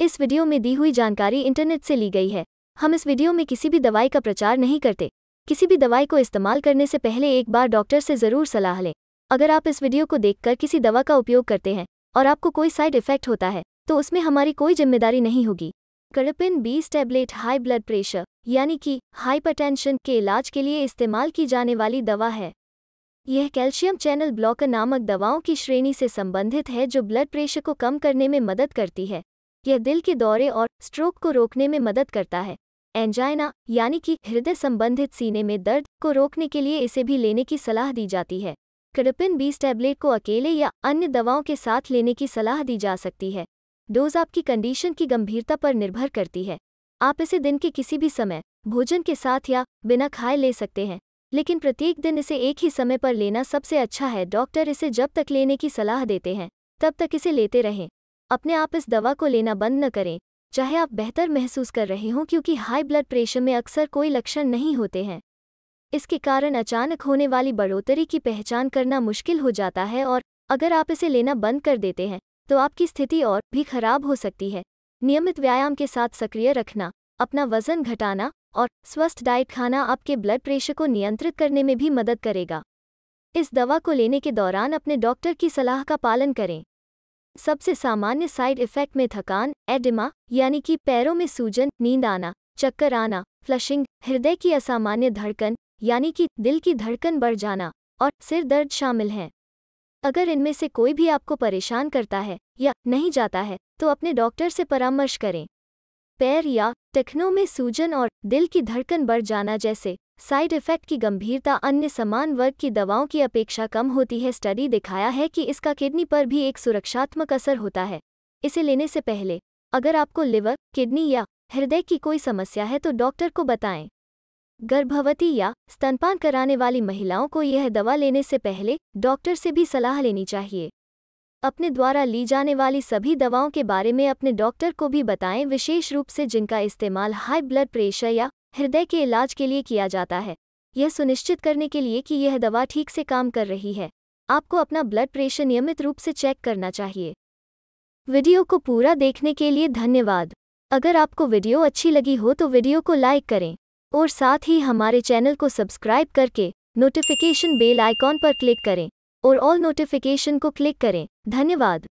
इस वीडियो में दी हुई जानकारी इंटरनेट से ली गई है हम इस वीडियो में किसी भी दवाई का प्रचार नहीं करते किसी भी दवाई को इस्तेमाल करने से पहले एक बार डॉक्टर से ज़रूर सलाह लें अगर आप इस वीडियो को देखकर किसी दवा का उपयोग करते हैं और आपको कोई साइड इफेक्ट होता है तो उसमें हमारी कोई जिम्मेदारी नहीं होगी कड़पिन बीस टैबलेट हाई ब्लड प्रेशर यानी कि हाइपरटेंशन के इलाज के लिए इस्तेमाल की जाने वाली दवा है यह कैल्शियम चैनल ब्लॉकर नामक दवाओं की श्रेणी से संबंधित है जो ब्लड प्रेशर को कम करने में मदद करती है यह दिल के दौरे और स्ट्रोक को रोकने में मदद करता है एंजाइना यानी कि हृदय संबंधित सीने में दर्द को रोकने के लिए इसे भी लेने की सलाह दी जाती है क्रिपिन बीस टैबलेट को अकेले या अन्य दवाओं के साथ लेने की सलाह दी जा सकती है डोज आपकी कंडीशन की गंभीरता पर निर्भर करती है आप इसे दिन के किसी भी समय भोजन के साथ या बिना खाए ले सकते हैं लेकिन प्रत्येक दिन इसे एक ही समय पर लेना सबसे अच्छा है डॉक्टर इसे जब तक लेने की सलाह देते हैं तब तक इसे लेते रहें अपने आप इस दवा को लेना बंद न करें चाहे आप बेहतर महसूस कर रहे हों क्योंकि हाई ब्लड प्रेशर में अक्सर कोई लक्षण नहीं होते हैं इसके कारण अचानक होने वाली बढ़ोतरी की पहचान करना मुश्किल हो जाता है और अगर आप इसे लेना बंद कर देते हैं तो आपकी स्थिति और भी खराब हो सकती है नियमित व्यायाम के साथ सक्रिय रखना अपना वजन घटाना और स्वस्थ डाइट खाना आपके ब्लड प्रेशर को नियंत्रित करने में भी मदद करेगा इस दवा को लेने के दौरान अपने डॉक्टर की सलाह का पालन करें सबसे सामान्य साइड इफेक्ट में थकान एडिमा यानी कि पैरों में सूजन नींद आना चक्कर आना फ्लशिंग हृदय की असामान्य धड़कन यानी कि दिल की धड़कन बढ़ जाना और सिर दर्द शामिल हैं अगर इनमें से कोई भी आपको परेशान करता है या नहीं जाता है तो अपने डॉक्टर से परामर्श करें पैर या टखनों में सूजन और दिल की धड़कन बढ़ जाना जैसे साइड इफेक्ट की गंभीरता अन्य समान वर्ग की दवाओं की अपेक्षा कम होती है स्टडी दिखाया है कि इसका किडनी पर भी एक सुरक्षात्मक असर होता है इसे लेने से पहले अगर आपको लिवर किडनी या हृदय की कोई समस्या है तो डॉक्टर को बताएं गर्भवती या स्तनपान कराने वाली महिलाओं को यह दवा लेने से पहले डॉक्टर से भी सलाह लेनी चाहिए अपने द्वारा ली जाने वाली सभी दवाओं के बारे में अपने डॉक्टर को भी बताएं विशेष रूप से जिनका इस्तेमाल हाई ब्लड प्रेशर या हृदय के इलाज के लिए किया जाता है यह सुनिश्चित करने के लिए कि यह दवा ठीक से काम कर रही है आपको अपना ब्लड प्रेशर नियमित रूप से चेक करना चाहिए वीडियो को पूरा देखने के लिए धन्यवाद अगर आपको वीडियो अच्छी लगी हो तो वीडियो को लाइक करें और साथ ही हमारे चैनल को सब्सक्राइब करके नोटिफिकेशन बेल आइकॉन पर क्लिक करें और ऑल नोटिफिकेशन को क्लिक करें धन्यवाद